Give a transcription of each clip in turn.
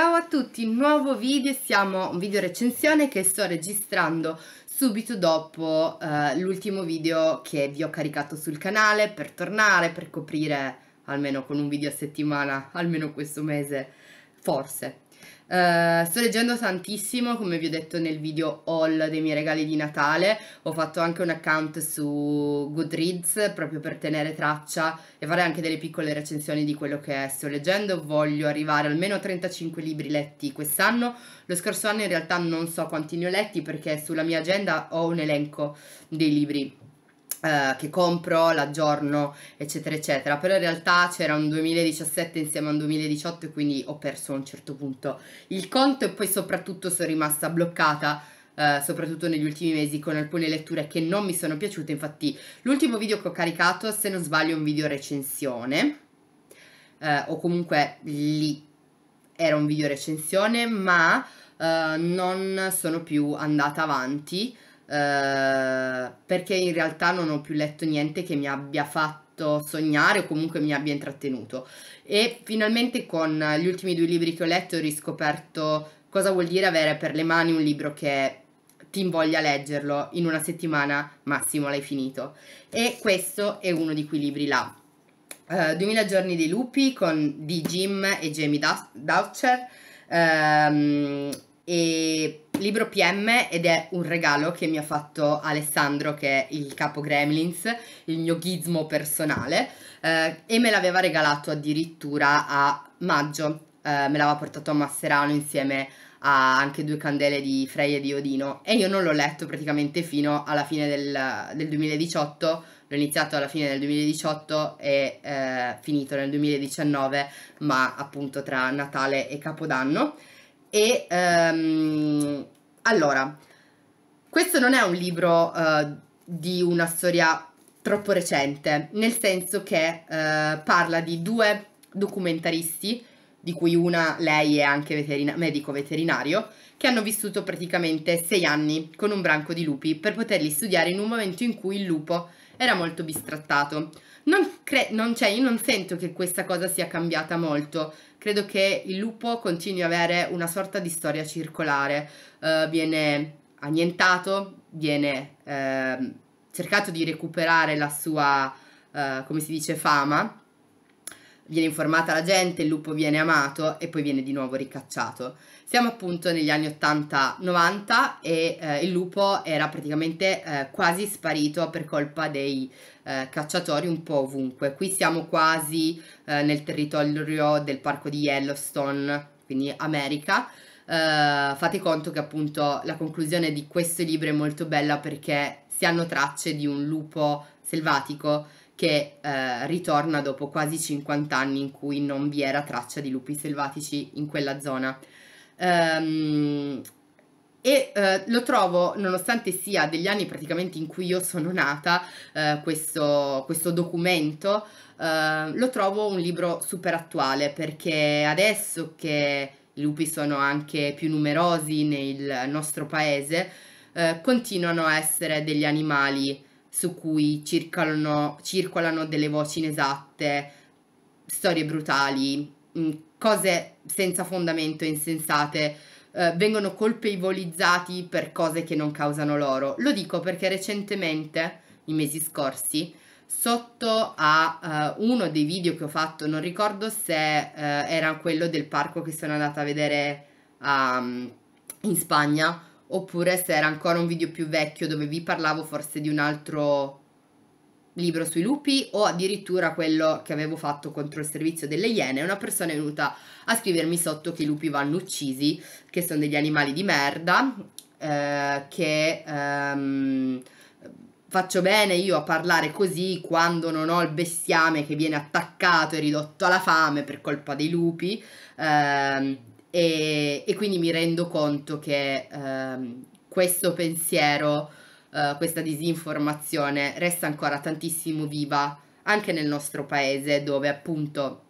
Ciao a tutti, nuovo video, siamo un video recensione che sto registrando subito dopo eh, l'ultimo video che vi ho caricato sul canale per tornare, per coprire almeno con un video a settimana, almeno questo mese, forse. Uh, sto leggendo tantissimo, come vi ho detto nel video haul dei miei regali di Natale, ho fatto anche un account su Goodreads proprio per tenere traccia e fare anche delle piccole recensioni di quello che sto leggendo, voglio arrivare almeno a 35 libri letti quest'anno, lo scorso anno in realtà non so quanti ne ho letti perché sulla mia agenda ho un elenco dei libri Uh, che compro, l'aggiorno, eccetera, eccetera. Però in realtà c'era un 2017 insieme a un 2018 e quindi ho perso a un certo punto il conto e poi soprattutto sono rimasta bloccata. Uh, soprattutto negli ultimi mesi con alcune letture che non mi sono piaciute infatti l'ultimo video che ho caricato se non sbaglio è un video recensione uh, o comunque lì era un video recensione ma non sono più andata avanti eh, perché in realtà non ho più letto niente che mi abbia fatto sognare o comunque mi abbia intrattenuto e finalmente con gli ultimi due libri che ho letto ho riscoperto cosa vuol dire avere per le mani un libro che ti invoglia a leggerlo in una settimana massimo l'hai finito e questo è uno di quei libri là uh, eh, 2000 giorni dei lupi con di Jim e Jamie Doucher um, ehm, e libro PM ed è un regalo che mi ha fatto Alessandro che è il capo Gremlins, il mio gizmo personale eh, e me l'aveva regalato addirittura a maggio, eh, me l'aveva portato a Masserano insieme a anche due candele di Frey e di Odino e io non l'ho letto praticamente fino alla fine del, del 2018 l'ho iniziato alla fine del 2018 e eh, finito nel 2019 ma appunto tra Natale e Capodanno e ehm, allora, questo non è un libro eh, di una storia troppo recente, nel senso che eh, parla di due documentaristi, di cui una, lei è anche veterina medico veterinario, che hanno vissuto praticamente sei anni con un branco di lupi per poterli studiare in un momento in cui il lupo era molto bistrattato. Non cre- non, cioè, io non sento che questa cosa sia cambiata molto. Credo che il lupo continui ad avere una sorta di storia circolare. Uh, viene annientato, viene uh, cercato di recuperare la sua, uh, come si dice, fama viene informata la gente, il lupo viene amato e poi viene di nuovo ricacciato. Siamo appunto negli anni 80-90 e eh, il lupo era praticamente eh, quasi sparito per colpa dei eh, cacciatori un po' ovunque. Qui siamo quasi eh, nel territorio del parco di Yellowstone, quindi America. Eh, fate conto che appunto la conclusione di questo libro è molto bella perché si hanno tracce di un lupo selvatico che eh, ritorna dopo quasi 50 anni in cui non vi era traccia di lupi selvatici in quella zona. Um, e eh, lo trovo, nonostante sia degli anni praticamente in cui io sono nata, eh, questo, questo, documento, eh, lo trovo un libro super attuale perché adesso che i lupi sono anche più numerosi nel nostro paese, eh, continuano a essere degli animali su cui circolano, circolano delle voci inesatte, storie brutali, mm, cose senza fondamento, insensate, eh, vengono colpevolizzati per cose che non causano loro. Lo dico perché recentemente, i mesi scorsi, sotto a uh, uno dei video che ho fatto, non ricordo se uh, era quello del parco che sono andata a vedere um, in Spagna oppure se era ancora un video più vecchio dove vi parlavo forse di un altro libro sui lupi o addirittura quello che avevo fatto contro il servizio delle iene, una persona è venuta a scrivermi sotto che i lupi vanno uccisi, che sono degli animali di merda, eh, che ehm, faccio bene io a parlare così quando non ho il bestiame che viene attaccato e ridotto alla fame per colpa dei lupi. Eh, e, e quindi mi rendo conto che ehm, questo pensiero, eh, questa disinformazione resta ancora tantissimo viva anche nel nostro paese dove appunto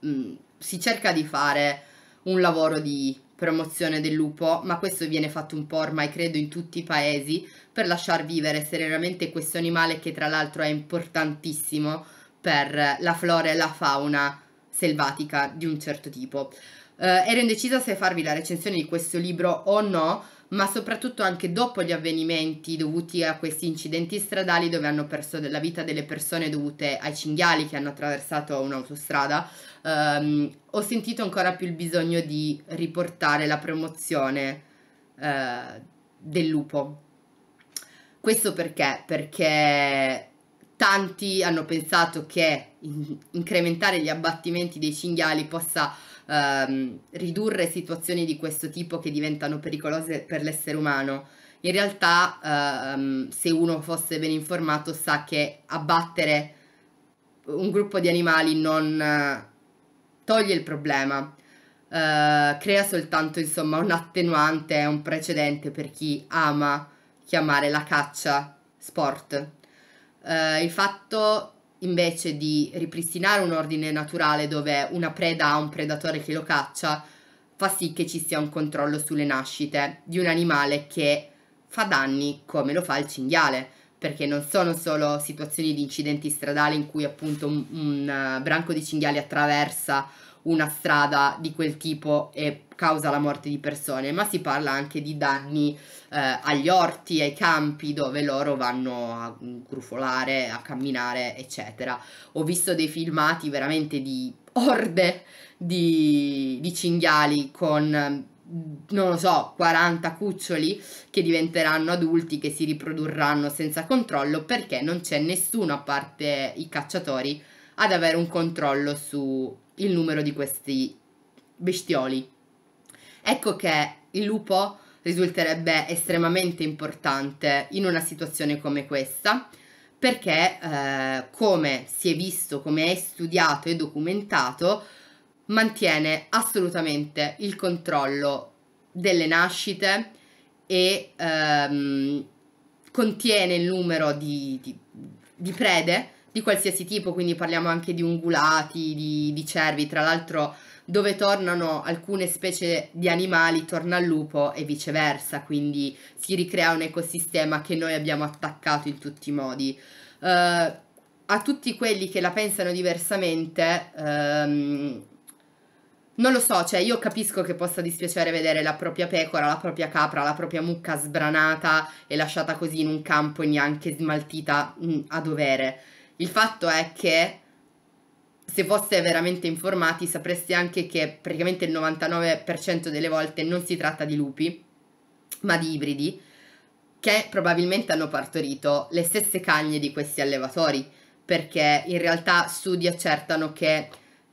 mh, mm, si cerca di fare un lavoro di promozione del lupo, ma questo viene fatto un po' ormai credo in tutti i paesi per lasciar vivere serenamente questo animale che tra l'altro è importantissimo per la flora e la fauna selvatica di un certo tipo eh, ero indecisa se farvi la recensione di questo libro o no, ma soprattutto anche dopo gli avvenimenti dovuti a questi incidenti stradali dove hanno perso la vita delle persone dovute ai cinghiali che hanno attraversato un'autostrada, ehm, ho sentito ancora più il bisogno di riportare la promozione eh, del lupo. Questo perché? Perché tanti hanno pensato che in incrementare gli abbattimenti dei cinghiali possa ehm, ridurre situazioni di questo tipo che diventano pericolose per l'essere umano, in realtà ehm, se uno fosse ben informato sa che abbattere un gruppo di animali non eh, toglie il problema, eh, crea soltanto insomma un attenuante, un precedente per chi ama chiamare la caccia sport. Eh, il fatto invece di ripristinare un ordine naturale dove una preda ha un predatore che lo caccia, fa sì che ci sia un controllo sulle nascite di un animale che fa danni come lo fa il cinghiale, perché non sono solo situazioni di incidenti stradali in cui appunto un, un eh, branco di cinghiali attraversa una strada di quel tipo e causa la morte di persone, ma si parla anche di danni eh, agli orti, ai campi dove loro vanno a grufolare, a camminare, eccetera. Ho visto dei filmati veramente di orde di, di cinghiali con non lo so, 40 cuccioli che diventeranno adulti, che si riprodurranno senza controllo perché non c'è nessuno a parte i cacciatori ad avere un controllo sul numero di questi bestioli. Ecco che il lupo risulterebbe estremamente importante in una situazione come questa perché eh, come si è visto, come è studiato e documentato, mantiene assolutamente il controllo delle nascite e ehm, contiene il numero di, di, di prede di qualsiasi tipo, quindi parliamo anche di ungulati, di, di cervi, tra l'altro dove tornano alcune specie di animali torna il lupo e viceversa, quindi si ricrea un ecosistema che noi abbiamo attaccato in tutti i modi. Uh, a tutti quelli che la pensano diversamente, um, non lo so, cioè io capisco che possa dispiacere vedere la propria pecora, la propria capra, la propria mucca sbranata e lasciata così in un campo e neanche smaltita mh, mm, a dovere il fatto è che se foste veramente informati sapreste anche che praticamente il 99% delle volte non si tratta di lupi, ma di ibridi, che probabilmente hanno partorito le stesse cagne di questi allevatori, perché in realtà studi accertano che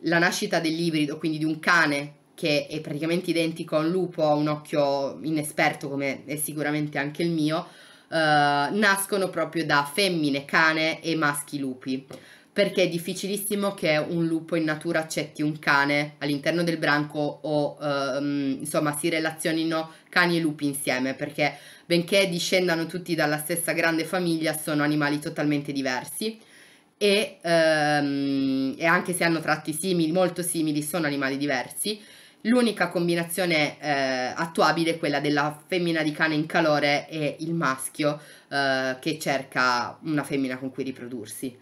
la nascita dell'ibrido, quindi di un cane che è praticamente identico a un lupo, a un occhio inesperto come è sicuramente anche il mio, eh, nascono proprio da femmine cane e maschi lupi perché è difficilissimo che un lupo in natura accetti un cane all'interno del branco o ehm, insomma si relazionino cani e lupi insieme perché benché discendano tutti dalla stessa grande famiglia sono animali totalmente diversi e, ehm, e anche se hanno tratti simili, molto simili, sono animali diversi L'unica combinazione eh, attuabile è quella della femmina di cane in calore e il maschio eh, che cerca una femmina con cui riprodursi.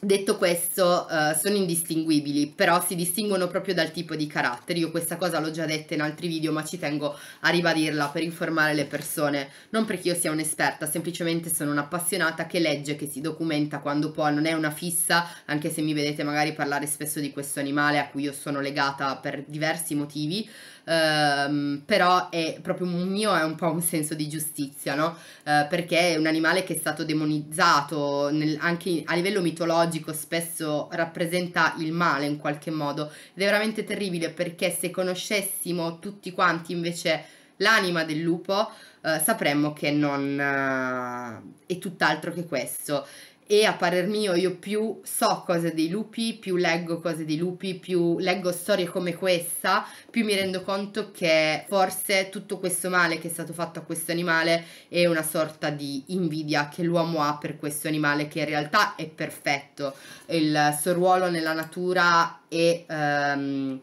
Detto questo, uh, sono indistinguibili, però si distinguono proprio dal tipo di carattere. Io questa cosa l'ho già detta in altri video, ma ci tengo a ribadirla per informare le persone. Non perché io sia un'esperta, semplicemente sono un'appassionata che legge, che si documenta quando può, non è una fissa, anche se mi vedete magari parlare spesso di questo animale a cui io sono legata per diversi motivi ehm, però è proprio un mio è un po' un senso di giustizia, no? Eh, perché è un animale che è stato demonizzato nel, anche a livello mitologico, spesso rappresenta il male in qualche modo ed è veramente terribile perché se conoscessimo tutti quanti invece l'anima del lupo eh, sapremmo che non eh, è tutt'altro che questo e a parer mio io più so cose dei lupi, più leggo cose dei lupi, più leggo storie come questa, più mi rendo conto che forse tutto questo male che è stato fatto a questo animale è una sorta di invidia che l'uomo ha per questo animale che in realtà è perfetto, il suo ruolo nella natura è... Um,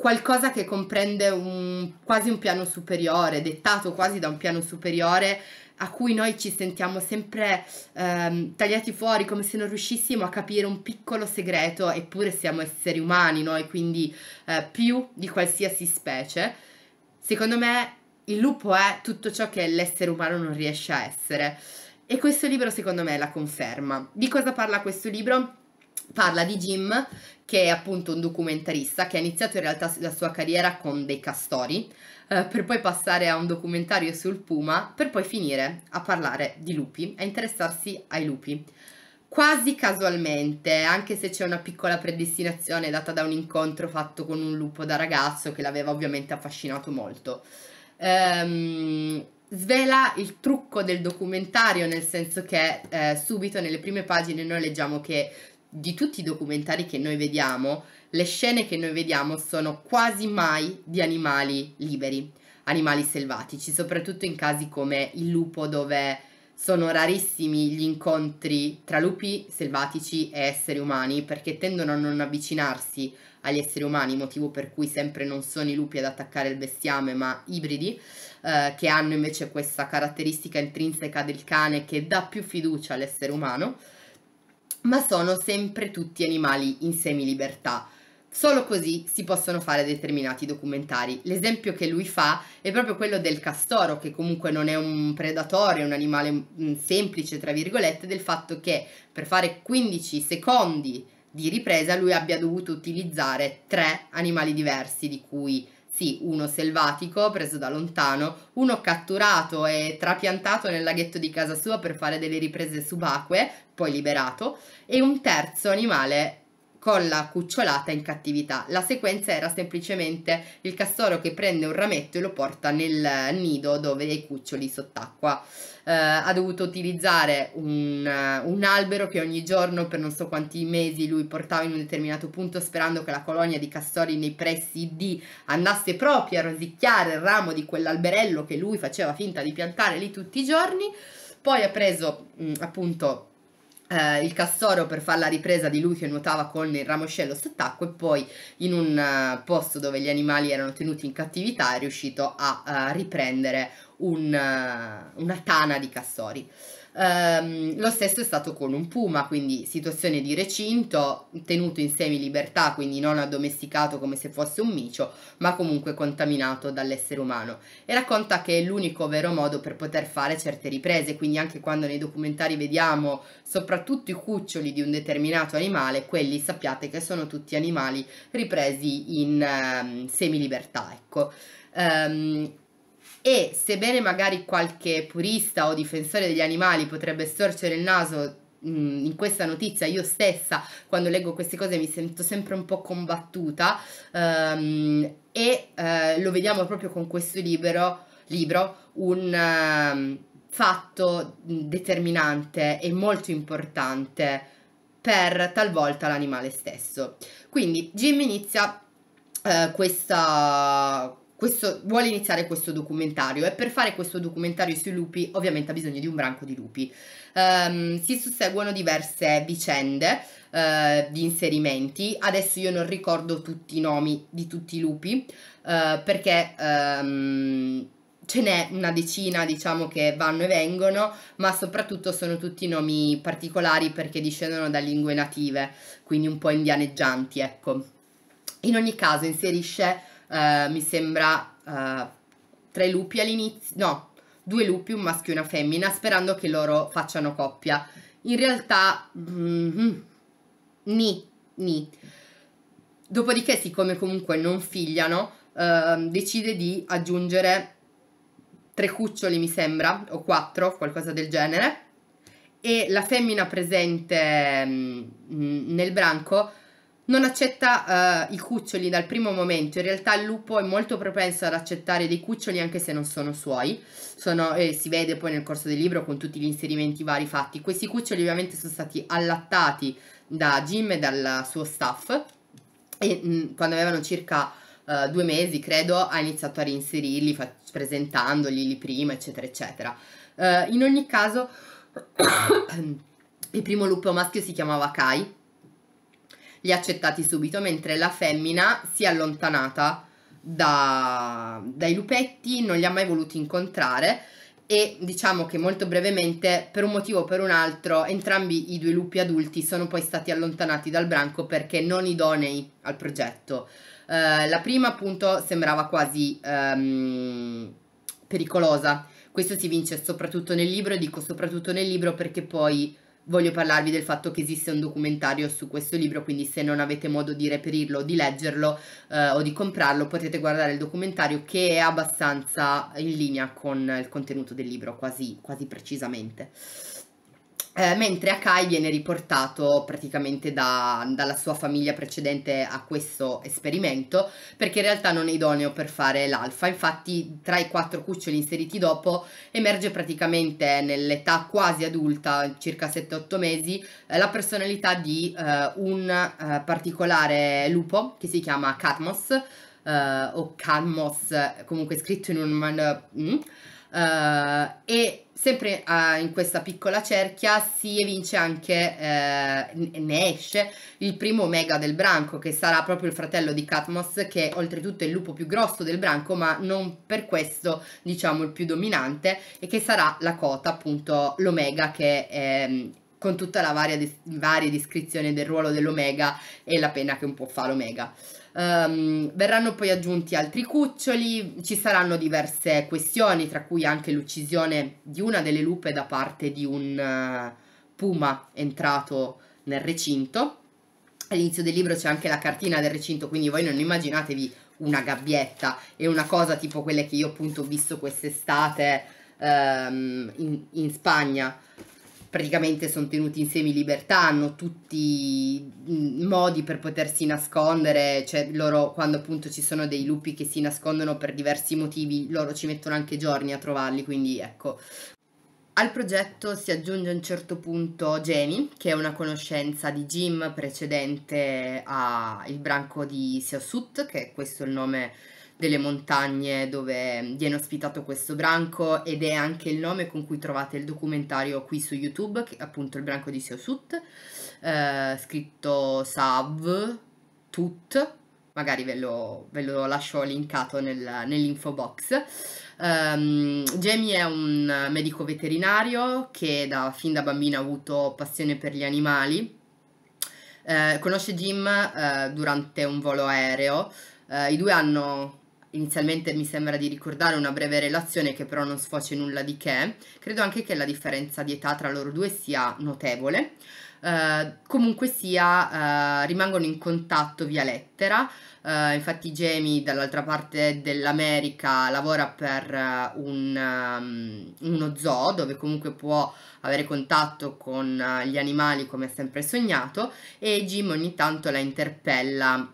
qualcosa che comprende un, quasi un piano superiore, dettato quasi da un piano superiore a cui noi ci sentiamo sempre ehm, tagliati fuori come se non riuscissimo a capire un piccolo segreto, eppure siamo esseri umani noi, quindi eh, più di qualsiasi specie, secondo me il lupo è tutto ciò che l'essere umano non riesce a essere. E questo libro secondo me la conferma. Di cosa parla questo libro? Parla di Jim, che è appunto un documentarista che ha iniziato in realtà la sua carriera con dei castori, eh, per poi passare a un documentario sul puma, per poi finire a parlare di lupi, a interessarsi ai lupi. Quasi casualmente, anche se c'è una piccola predestinazione data da un incontro fatto con un lupo da ragazzo che l'aveva ovviamente affascinato molto. Ehm, svela il trucco del documentario, nel senso che eh, subito nelle prime pagine noi leggiamo che di tutti i documentari che noi vediamo, le scene che noi vediamo sono quasi mai di animali liberi, animali selvatici, soprattutto in casi come il lupo dove sono rarissimi gli incontri tra lupi selvatici e esseri umani perché tendono a non avvicinarsi agli esseri umani, motivo per cui sempre non sono i lupi ad attaccare il bestiame ma ibridi, eh, che hanno invece questa caratteristica intrinseca del cane che dà più fiducia all'essere umano, ma sono sempre tutti animali in semilibertà. Solo così si possono fare determinati documentari. L'esempio che lui fa è proprio quello del castoro, che comunque non è un predatore, è un animale mm, semplice, tra virgolette, del fatto che per fare 15 secondi di ripresa lui abbia dovuto utilizzare tre animali diversi, di cui sì, uno selvatico preso da lontano, uno catturato e trapiantato nel laghetto di casa sua per fare delle riprese subacquee, poi liberato, e un terzo animale con la cucciolata in cattività. La sequenza era semplicemente il castoro che prende un rametto e lo porta nel nido dove dei cuccioli sott'acqua. Eh, ha dovuto utilizzare un, un, albero che ogni giorno per non so quanti mesi lui portava in un determinato punto sperando che la colonia di castori nei pressi di andasse proprio a rosicchiare il ramo di quell'alberello che lui faceva finta di piantare lì tutti i giorni. Poi ha preso mh, mm, appunto Uh, il castoro per fare la ripresa di lui che nuotava con il ramoscello sott'acqua e poi in un uh, posto dove gli animali erano tenuti in cattività è riuscito a uh, riprendere un, una tana di castori. Um, lo stesso è stato con un puma, quindi situazione di recinto, tenuto in semilibertà, quindi non addomesticato come se fosse un micio, ma comunque contaminato dall'essere umano. E racconta che è l'unico vero modo per poter fare certe riprese, quindi anche quando nei documentari vediamo soprattutto i cuccioli di un determinato animale, quelli sappiate che sono tutti animali ripresi in um, semilibertà, ecco. Um, e sebbene magari qualche purista o difensore degli animali potrebbe storcere il naso in questa notizia io stessa quando leggo queste cose mi sento sempre un po' combattuta um, e uh, lo vediamo proprio con questo libro, libro un uh, fatto determinante e molto importante per talvolta l'animale stesso quindi Jim inizia uh, questa questo, vuole iniziare questo documentario e per fare questo documentario sui lupi ovviamente ha bisogno di un branco di lupi. Um, si susseguono diverse vicende uh, di inserimenti, adesso io non ricordo tutti i nomi di tutti i lupi uh, perché um, ce n'è una decina diciamo che vanno e vengono, ma soprattutto sono tutti nomi particolari perché discendono da lingue native, quindi un po' indianeggianti ecco. In ogni caso inserisce eh, mi sembra uh, tre lupi all'inizio, no, due lupi, un maschio e una femmina, sperando che loro facciano coppia. In realtà, mm, ni, ni. Dopodiché, siccome comunque non figliano, uh, decide di aggiungere tre cuccioli, mi sembra, o quattro, qualcosa del genere. E la femmina presente mm, nel branco non accetta uh, i cuccioli dal primo momento, in realtà il lupo è molto propenso ad accettare dei cuccioli anche se non sono suoi, sono, eh, si vede poi nel corso del libro con tutti gli inserimenti vari fatti. Questi cuccioli ovviamente sono stati allattati da Jim e dal suo staff e mh, mm, quando avevano circa Uh, due mesi, credo, ha iniziato a reinserirli, presentandoli lì prima, eccetera, eccetera. Uh, in ogni caso, il primo lupo maschio si chiamava Kai li ha accettati subito, mentre la femmina si è allontanata da, dai lupetti, non li ha mai voluti incontrare e diciamo che molto brevemente, per un motivo o per un altro, entrambi i due lupi adulti sono poi stati allontanati dal branco perché non idonei al progetto. Uh, la prima appunto sembrava quasi um, pericolosa, questo si vince soprattutto nel libro, dico soprattutto nel libro perché poi voglio parlarvi del fatto che esiste un documentario su questo libro, quindi se non avete modo di reperirlo di leggerlo eh, o di comprarlo potete guardare il documentario che è abbastanza in linea con il contenuto del libro, quasi, quasi precisamente. Eh, mentre Akai viene riportato praticamente da, dalla sua famiglia precedente a questo esperimento perché in realtà non è idoneo per fare l'alfa infatti tra i quattro cuccioli inseriti dopo emerge praticamente nell'età quasi adulta circa 7-8 mesi eh, la personalità di eh, un eh, particolare lupo che si chiama Cadmos eh, o Cadmos comunque scritto in un man- mm, Uh, e sempre uh, in questa piccola cerchia si evince anche, uh, ne esce il primo Omega del branco che sarà proprio il fratello di Catmos che oltretutto è il lupo più grosso del branco ma non per questo diciamo il più dominante e che sarà la cota appunto l'Omega che ehm, con tutta la varia, varia descrizione del ruolo dell'Omega e la pena che un po' fa l'Omega. Um, verranno poi aggiunti altri cuccioli, ci saranno diverse questioni, tra cui anche l'uccisione di una delle lupe da parte di un uh, puma entrato nel recinto. All'inizio del libro c'è anche la cartina del recinto, quindi voi non immaginatevi una gabbietta e una cosa tipo quelle che io appunto ho visto quest'estate um, in, in Spagna praticamente sono tenuti in libertà hanno tutti i modi per potersi nascondere, cioè loro quando appunto ci sono dei lupi che si nascondono per diversi motivi, loro ci mettono anche giorni a trovarli, quindi ecco. Al progetto si aggiunge a un certo punto Jenny, che è una conoscenza di Jim precedente al branco di Siasut, che è questo il nome delle montagne dove viene ospitato questo branco ed è anche il nome con cui trovate il documentario qui su YouTube, che è appunto il branco di Seosut, eh, scritto Sav Tut, magari ve lo, ve lo lascio linkato nel, nell'info box. Um, Jamie è un medico veterinario che da, fin da bambina ha avuto passione per gli animali. Eh, conosce Jim eh, durante un volo aereo. Eh, I due hanno inizialmente mi sembra di ricordare una breve relazione che però non sfoce nulla di che, credo anche che la differenza di età tra loro due sia notevole. Uh, comunque sia, uh, rimangono in contatto via lettera. Uh, infatti, Jamie, dall'altra parte dell'America, lavora per un, um, uno zoo dove comunque può avere contatto con gli animali come ha sempre sognato. E Jim ogni tanto la interpella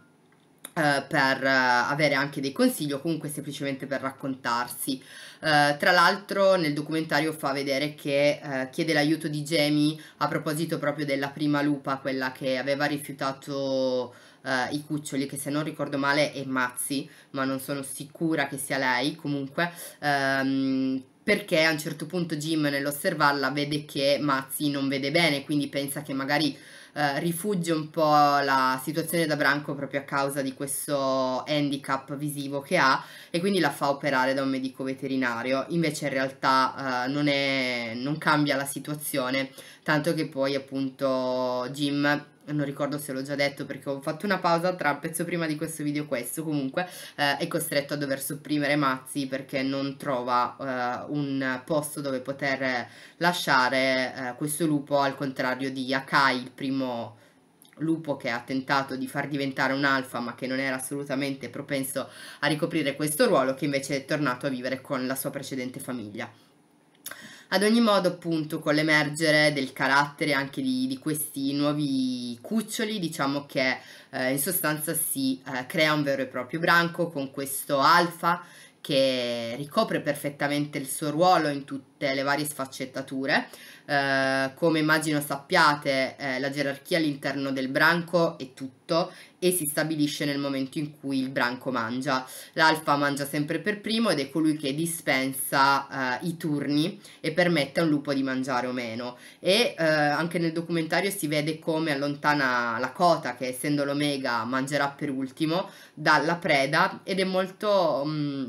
eh, per uh, avere anche dei consigli o comunque semplicemente per raccontarsi. Uh, tra l'altro nel documentario fa vedere che chiede l'aiuto di Jamie a proposito proprio della prima lupa, quella che aveva rifiutato i cuccioli, che se non ricordo male è Mazzi, ma non sono sicura che sia lei comunque. Um, perché a un certo punto Jim nell'osservarla vede che Mazzi non vede bene, quindi pensa che magari eh, rifugge un po' la situazione da branco proprio a causa di questo handicap visivo che ha e quindi la fa operare da un medico veterinario. Invece in realtà eh, non, è, non cambia la situazione, tanto che poi appunto Jim non ricordo se l'ho già detto perché ho fatto una pausa tra un pezzo prima di questo video e questo, comunque eh, è costretto a dover sopprimere Mazzi perché non trova eh, un posto dove poter lasciare eh, questo lupo al contrario di Akai il primo lupo che ha tentato di far diventare un alfa ma che non era assolutamente propenso a ricoprire questo ruolo che invece è tornato a vivere con la sua precedente famiglia. Ad ogni modo, appunto, con l'emergere del carattere anche di, di, questi nuovi cuccioli, diciamo che eh, in sostanza si eh, crea un vero e proprio branco con questo alfa che ricopre perfettamente il suo ruolo in tutto tutte le varie sfaccettature. Eh, come immagino sappiate, eh, la gerarchia all'interno del branco è tutto e si stabilisce nel momento in cui il branco mangia. L'alfa mangia sempre per primo ed è colui che dispensa eh, i turni e permette a un lupo di mangiare o meno. E eh, anche nel documentario si vede come allontana la cota, che essendo l'omega mangerà per ultimo, dalla preda ed è molto... Mh, mm,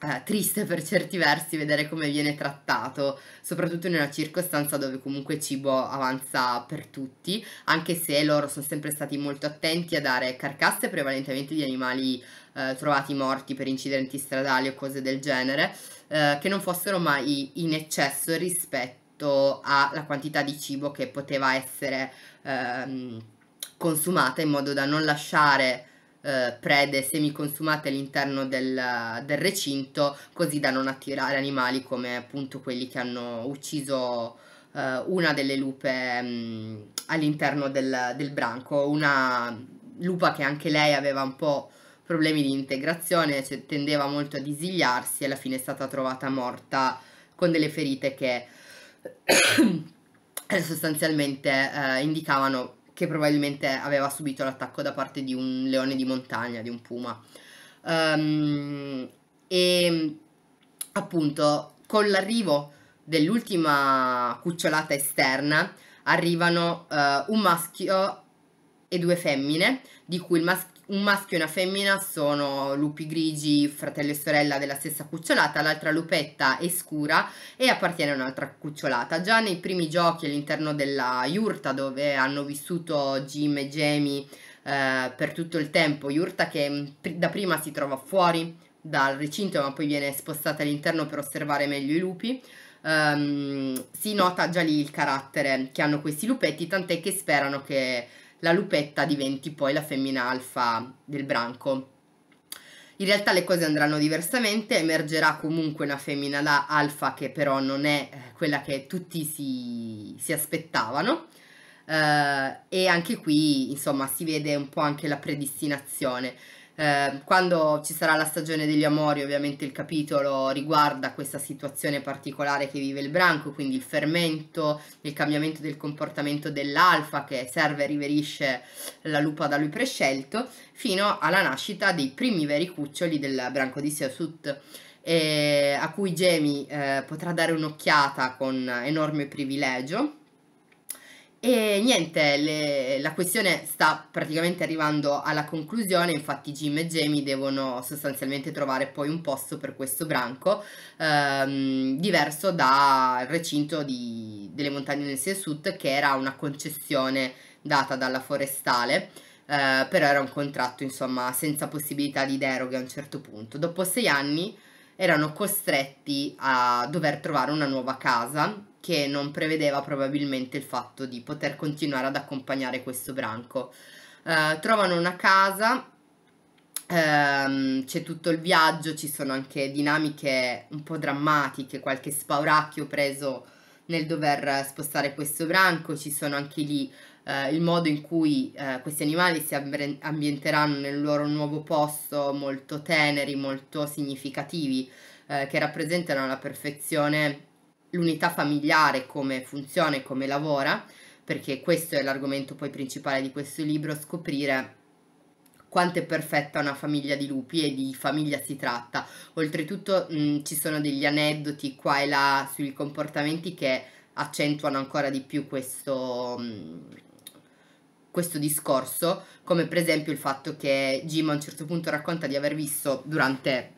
eh, triste per certi versi vedere come viene trattato, soprattutto in una circostanza dove comunque cibo avanza per tutti, anche se loro sono sempre stati molto attenti a dare carcasse prevalentemente di animali eh, trovati morti per incidenti stradali o cose del genere, eh, che non fossero mai in eccesso rispetto alla quantità di cibo che poteva essere ehm, consumata in modo da non lasciare eh, prede semiconsumate all'interno del, del, recinto così da non attirare animali come appunto quelli che hanno ucciso eh, una delle lupe mh, mm, all'interno del, del branco, una lupa che anche lei aveva un po' problemi di integrazione, cioè, tendeva molto a disigliarsi e alla fine è stata trovata morta con delle ferite che sostanzialmente eh, indicavano che probabilmente aveva subito l'attacco da parte di un leone di montagna, di un puma. Um, e appunto con l'arrivo dell'ultima cucciolata esterna arrivano uh, un maschio e due femmine, di cui il, maschio un maschio e una femmina sono lupi grigi, fratello e sorella della stessa cucciolata, l'altra lupetta è scura e appartiene a un'altra cucciolata. Già nei primi giochi all'interno della Yurta dove hanno vissuto Jim e Jamie eh, per tutto il tempo, Yurta che mm, da prima si trova fuori dal recinto ma poi viene spostata all'interno per osservare meglio i lupi, ehm, si nota già lì il carattere che hanno questi lupetti, tant'è che sperano che la lupetta diventi poi la femmina alfa del branco. In realtà le cose andranno diversamente, emergerà comunque una femmina la alfa che però non è eh, quella che tutti si, si aspettavano. Eh, e anche qui, insomma, si vede un po' anche la predestinazione Ehm, quando ci sarà la stagione degli amori, ovviamente il capitolo riguarda questa situazione particolare che vive il branco, quindi il fermento, il cambiamento del comportamento dell'alfa che serve e riverisce la lupa da lui prescelto, fino alla nascita dei primi veri cuccioli del branco di Siasut. Eh, a cui Jamie eh, potrà dare un'occhiata con enorme privilegio e niente, le, la questione sta praticamente arrivando alla conclusione, infatti Jim e Jamie devono sostanzialmente trovare poi un posto per questo branco ehm, diverso dal recinto di, delle montagne del Sud che era una concessione data dalla forestale, eh, però era un contratto insomma senza possibilità di deroga a un certo punto. Dopo sei anni erano costretti a dover trovare una nuova casa che non prevedeva probabilmente il fatto di poter continuare ad accompagnare questo branco. Uh, trovano una casa, um, c'è tutto il viaggio, ci sono anche dinamiche un po' drammatiche, qualche spauracchio preso nel dover spostare questo branco, ci sono anche lì uh, il modo in cui uh, questi animali si ambienteranno nel loro nuovo posto, molto teneri, molto significativi, che rappresentano alla perfezione l'unità familiare, come funziona e come lavora, perché questo è l'argomento poi principale di questo libro, scoprire quanto è perfetta una famiglia di lupi e di famiglia si tratta. Oltretutto mh, ci sono degli aneddoti qua e là sui comportamenti che accentuano ancora di più questo, mh, questo discorso, come per esempio il fatto che Jim a un certo punto racconta di aver visto durante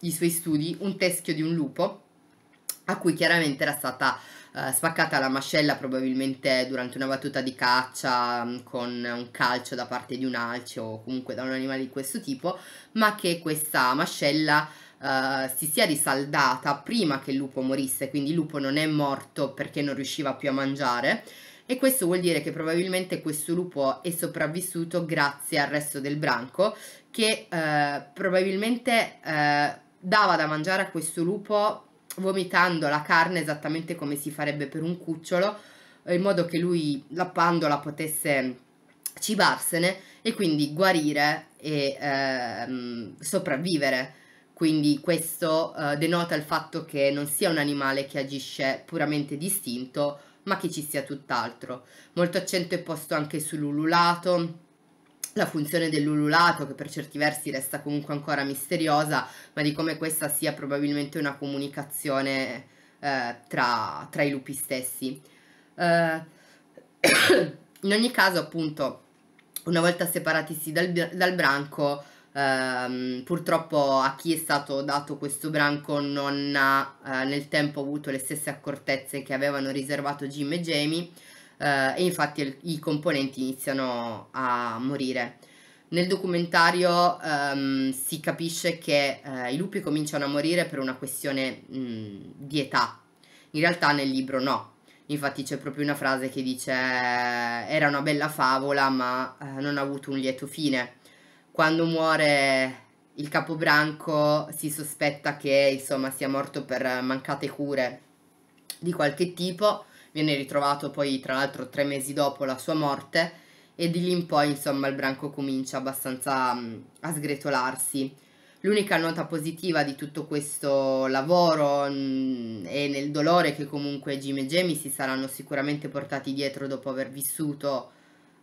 i suoi studi un teschio di un lupo a cui chiaramente era stata eh, spaccata la mascella probabilmente durante una battuta di caccia mm, con un calcio da parte di un alce o comunque da un animale di questo tipo, ma che questa mascella eh, si sia risaldata prima che il lupo morisse, quindi il lupo non è morto perché non riusciva più a mangiare e questo vuol dire che probabilmente questo lupo è sopravvissuto grazie al resto del branco che eh, probabilmente eh, dava da mangiare a questo lupo vomitando la carne esattamente come si farebbe per un cucciolo, eh, in modo che lui, lappandola, potesse cibarsene e quindi guarire e ehm, sopravvivere. Quindi questo eh, denota il fatto che non sia un animale che agisce puramente distinto, ma che ci sia tutt'altro. Molto accento è posto anche sull'ululato, la funzione dell'ululato che per certi versi resta comunque ancora misteriosa, ma di come questa sia probabilmente una comunicazione eh, tra, tra, i lupi stessi. Eh, in ogni caso, appunto, una volta separatisi dal, dal branco, ehm, purtroppo a chi è stato dato questo branco non ha eh, nel tempo avuto le stesse accortezze che avevano riservato Jim e Jamie eh, e infatti il, i componenti iniziano a morire. Nel documentario ehm, si capisce che eh, i lupi cominciano a morire per una questione mh, di età, in realtà nel libro no. Infatti c'è proprio una frase che dice eh, era una bella favola ma eh, non ha avuto un lieto fine. Quando muore il capobranco si sospetta che insomma sia morto per mancate cure di qualche tipo viene ritrovato poi tra l'altro tre mesi dopo la sua morte e di lì in poi insomma il branco comincia abbastanza mh, a sgretolarsi. L'unica nota positiva di tutto questo lavoro mh, e nel dolore che comunque Jim e Jamie si saranno sicuramente portati dietro dopo aver vissuto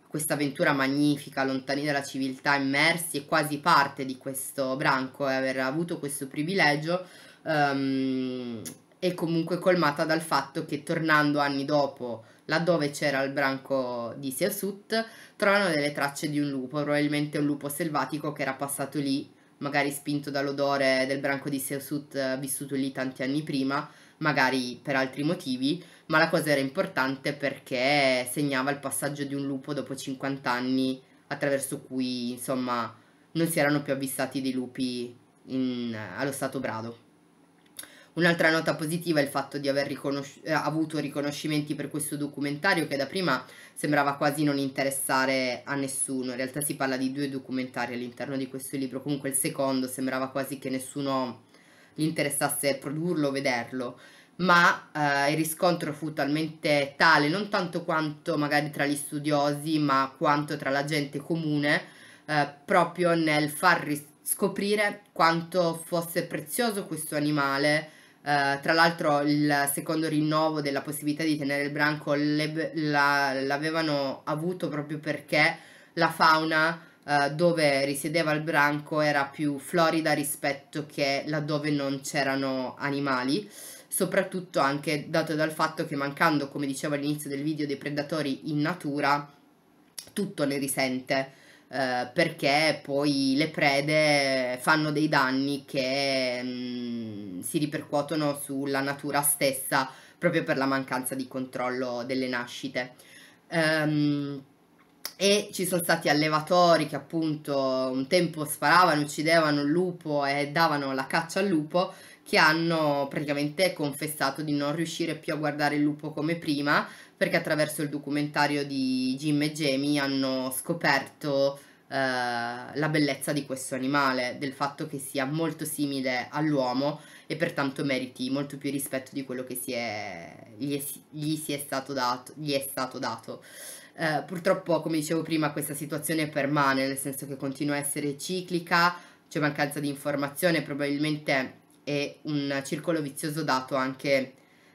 questa avventura magnifica, lontani dalla civiltà, immersi e quasi parte di questo branco e aver avuto questo privilegio, um, è comunque colmata dal fatto che tornando anni dopo laddove c'era il branco di Siasut trovano delle tracce di un lupo, probabilmente un lupo selvatico che era passato lì, magari spinto dall'odore del branco di Siasut eh, vissuto lì tanti anni prima, magari per altri motivi, ma la cosa era importante perché segnava il passaggio di un lupo dopo 50 anni attraverso cui insomma non si erano più avvistati dei lupi in, allo stato brado. Un'altra nota positiva è il fatto di aver riconos- eh, avuto riconoscimenti per questo documentario che da prima sembrava quasi non interessare a nessuno. In realtà si parla di due documentari all'interno di questo libro, comunque il secondo sembrava quasi che nessuno gli interessasse produrlo, vederlo ma eh, il riscontro fu talmente tale, non tanto quanto magari tra gli studiosi, ma quanto tra la gente comune, eh, proprio nel far ris- scoprire quanto fosse prezioso questo animale eh, tra l'altro il secondo rinnovo della possibilità di tenere il branco l'avevano avuto proprio perché la fauna uh, dove risiedeva il branco era più florida rispetto che laddove non c'erano animali, soprattutto anche dato dal fatto che mancando, come dicevo all'inizio del video, dei predatori in natura, tutto ne risente eh, perché poi le prede fanno dei danni che mh, mm, si ripercuotono sulla natura stessa proprio per la mancanza di controllo delle nascite. Um, e ci sono stati allevatori che appunto un tempo sparavano, uccidevano il lupo e davano la caccia al lupo che hanno praticamente confessato di non riuscire più a guardare il lupo come prima perché attraverso il documentario di Jim e Jamie hanno scoperto eh, la bellezza di questo animale, del fatto che sia molto simile all'uomo e pertanto meriti molto più rispetto di quello che è, gli, è, gli, è stato dato. Gli è stato dato. Eh, purtroppo, come dicevo prima, questa situazione permane, nel senso che continua a essere ciclica, c'è mancanza di informazione, probabilmente è un circolo vizioso dato anche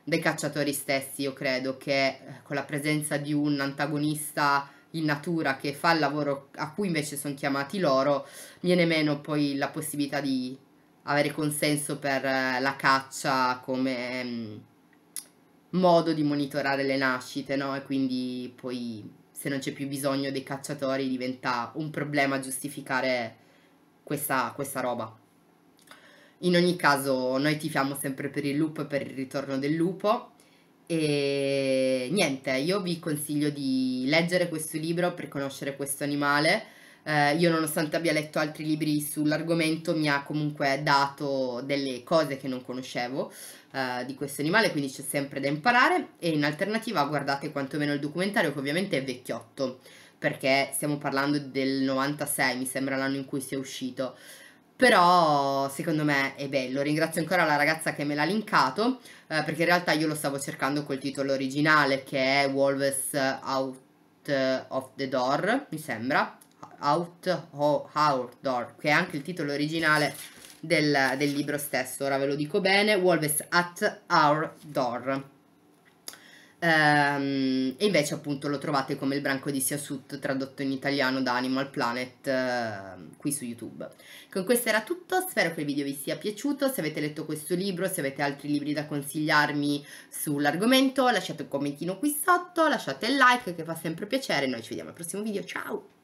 dai cacciatori stessi, io credo che eh, con la presenza di un antagonista in natura che fa il lavoro a cui invece sono chiamati loro, viene meno poi la possibilità di avere consenso per eh, la caccia come mm, modo di monitorare le nascite, no? E quindi poi se non c'è più bisogno dei cacciatori diventa un problema giustificare questa, questa roba. In ogni caso, noi tifiamo sempre per il loop, e per il ritorno del lupo. E niente, io vi consiglio di leggere questo libro per conoscere questo animale. Eh, io, nonostante abbia letto altri libri sull'argomento, mi ha comunque dato delle cose che non conoscevo eh, di questo animale, quindi c'è sempre da imparare. E in alternativa, guardate quantomeno il documentario, che ovviamente è vecchiotto, perché stiamo parlando del 96, mi sembra l'anno in cui sia uscito. Però secondo me è bello, ringrazio ancora la ragazza che me l'ha linkato, eh, perché in realtà io lo stavo cercando col titolo originale che è Wolves Out of the Door, mi sembra, Out of Our Door, che è anche il titolo originale del, del libro stesso, ora ve lo dico bene, Wolves at Our Door. Ehm, e invece appunto lo trovate come il branco di Siasut tradotto in italiano da Animal Planet ehm, qui su YouTube. Con questo era tutto, spero che il video vi sia piaciuto, se avete letto questo libro, se avete altri libri da consigliarmi sull'argomento lasciate un commentino qui sotto, lasciate il like che fa sempre piacere, noi ci vediamo al prossimo video, ciao!